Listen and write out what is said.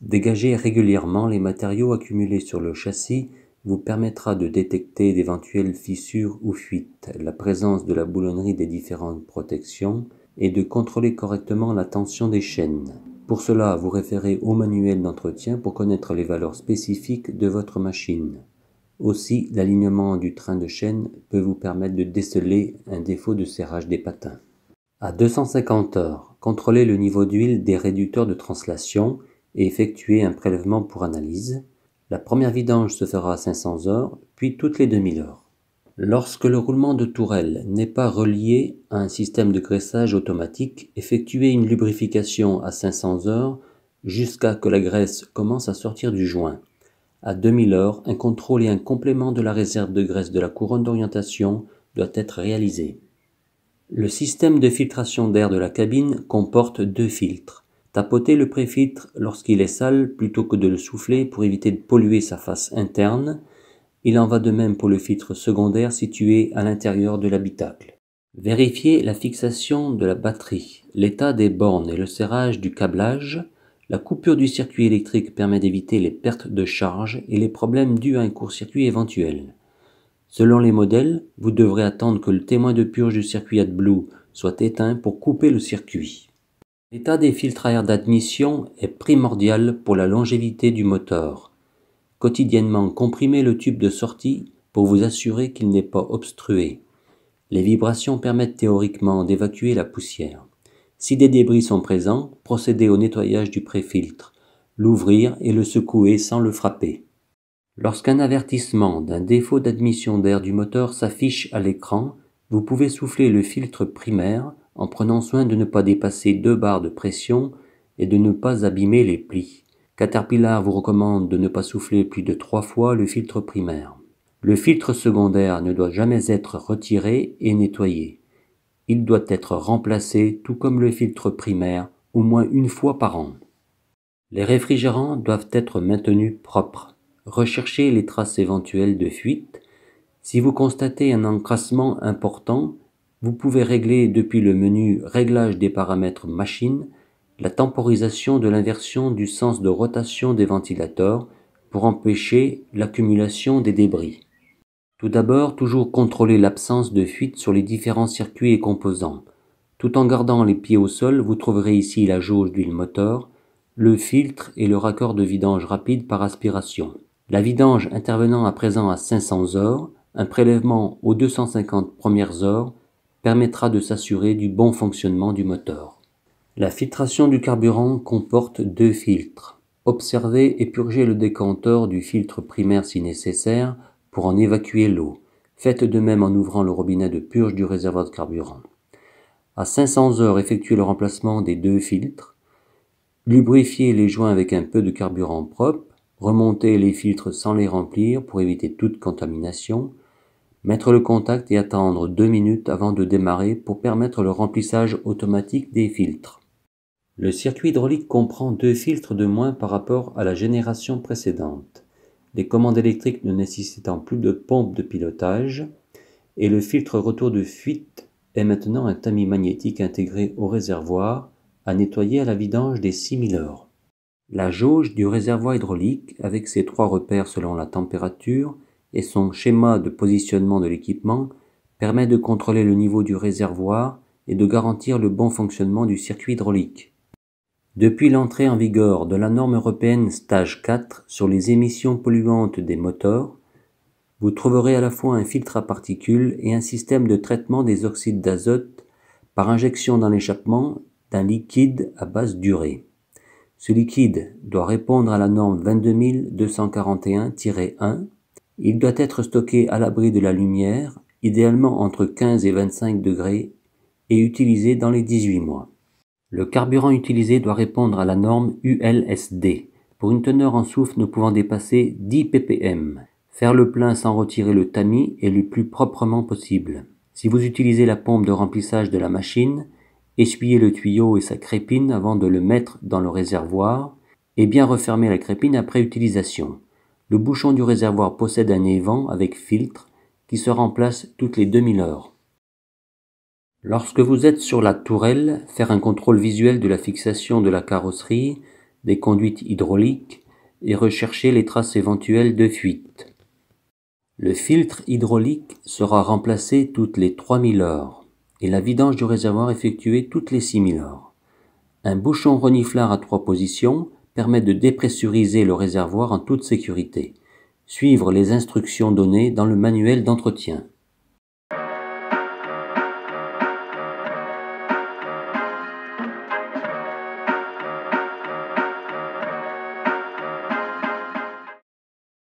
Dégager régulièrement les matériaux accumulés sur le châssis vous permettra de détecter d'éventuelles fissures ou fuites, la présence de la boulonnerie des différentes protections et de contrôler correctement la tension des chaînes. Pour cela, vous référez au manuel d'entretien pour connaître les valeurs spécifiques de votre machine. Aussi, l'alignement du train de chaîne peut vous permettre de déceler un défaut de serrage des patins. À 250 heures, contrôlez le niveau d'huile des réducteurs de translation et effectuer un prélèvement pour analyse. La première vidange se fera à 500 heures, puis toutes les 2000 heures. Lorsque le roulement de tourelle n'est pas relié à un système de graissage automatique, effectuez une lubrification à 500 heures jusqu'à que la graisse commence à sortir du joint. À 2000 heures, un contrôle et un complément de la réserve de graisse de la couronne d'orientation doit être réalisé. Le système de filtration d'air de la cabine comporte deux filtres. Tapoter le préfiltre lorsqu'il est sale plutôt que de le souffler pour éviter de polluer sa face interne. Il en va de même pour le filtre secondaire situé à l'intérieur de l'habitacle. Vérifiez la fixation de la batterie, l'état des bornes et le serrage du câblage. La coupure du circuit électrique permet d'éviter les pertes de charge et les problèmes dus à un court-circuit éventuel. Selon les modèles, vous devrez attendre que le témoin de purge du circuit AdBlue soit éteint pour couper le circuit. L'état des filtres à air d'admission est primordial pour la longévité du moteur. Quotidiennement comprimez le tube de sortie pour vous assurer qu'il n'est pas obstrué. Les vibrations permettent théoriquement d'évacuer la poussière. Si des débris sont présents, procédez au nettoyage du préfiltre, l'ouvrir et le secouer sans le frapper. Lorsqu'un avertissement d'un défaut d'admission d'air du moteur s'affiche à l'écran, vous pouvez souffler le filtre primaire en prenant soin de ne pas dépasser deux barres de pression et de ne pas abîmer les plis. Caterpillar vous recommande de ne pas souffler plus de trois fois le filtre primaire. Le filtre secondaire ne doit jamais être retiré et nettoyé. Il doit être remplacé tout comme le filtre primaire au moins une fois par an. Les réfrigérants doivent être maintenus propres. Recherchez les traces éventuelles de fuite. Si vous constatez un encrassement important, vous pouvez régler depuis le menu Réglage des paramètres machine la temporisation de l'inversion du sens de rotation des ventilateurs pour empêcher l'accumulation des débris. Tout d'abord, toujours contrôler l'absence de fuite sur les différents circuits et composants. Tout en gardant les pieds au sol, vous trouverez ici la jauge d'huile moteur, le filtre et le raccord de vidange rapide par aspiration. La vidange intervenant à présent à 500 heures, un prélèvement aux 250 premières heures permettra de s'assurer du bon fonctionnement du moteur. La filtration du carburant comporte deux filtres. Observez et purgez le décanteur du filtre primaire si nécessaire pour en évacuer l'eau. Faites de même en ouvrant le robinet de purge du réservoir de carburant. À 500 heures, effectuez le remplacement des deux filtres. Lubrifiez les joints avec un peu de carburant propre. Remontez les filtres sans les remplir pour éviter toute contamination mettre le contact et attendre 2 minutes avant de démarrer pour permettre le remplissage automatique des filtres. Le circuit hydraulique comprend deux filtres de moins par rapport à la génération précédente, les commandes électriques ne nécessitant plus de pompe de pilotage, et le filtre retour de fuite est maintenant un tamis magnétique intégré au réservoir à nettoyer à la vidange des 6000 heures. La jauge du réservoir hydraulique avec ses trois repères selon la température et son schéma de positionnement de l'équipement permet de contrôler le niveau du réservoir et de garantir le bon fonctionnement du circuit hydraulique. Depuis l'entrée en vigueur de la norme européenne Stage 4 sur les émissions polluantes des moteurs, vous trouverez à la fois un filtre à particules et un système de traitement des oxydes d'azote par injection dans l'échappement d'un liquide à base durée. Ce liquide doit répondre à la norme 22241-1 il doit être stocké à l'abri de la lumière, idéalement entre 15 et 25 degrés, et utilisé dans les 18 mois. Le carburant utilisé doit répondre à la norme ULSD, pour une teneur en soufre ne pouvant dépasser 10 ppm. Faire le plein sans retirer le tamis est le plus proprement possible. Si vous utilisez la pompe de remplissage de la machine, essuyez le tuyau et sa crépine avant de le mettre dans le réservoir et bien refermer la crépine après utilisation. Le bouchon du réservoir possède un évent avec filtre qui se remplace toutes les 2000 heures Lorsque vous êtes sur la tourelle, faire un contrôle visuel de la fixation de la carrosserie, des conduites hydrauliques et rechercher les traces éventuelles de fuite. Le filtre hydraulique sera remplacé toutes les 3000 heures et la vidange du réservoir effectuée toutes les 6000 heures. Un bouchon reniflard à trois positions permet de dépressuriser le réservoir en toute sécurité. Suivre les instructions données dans le manuel d'entretien.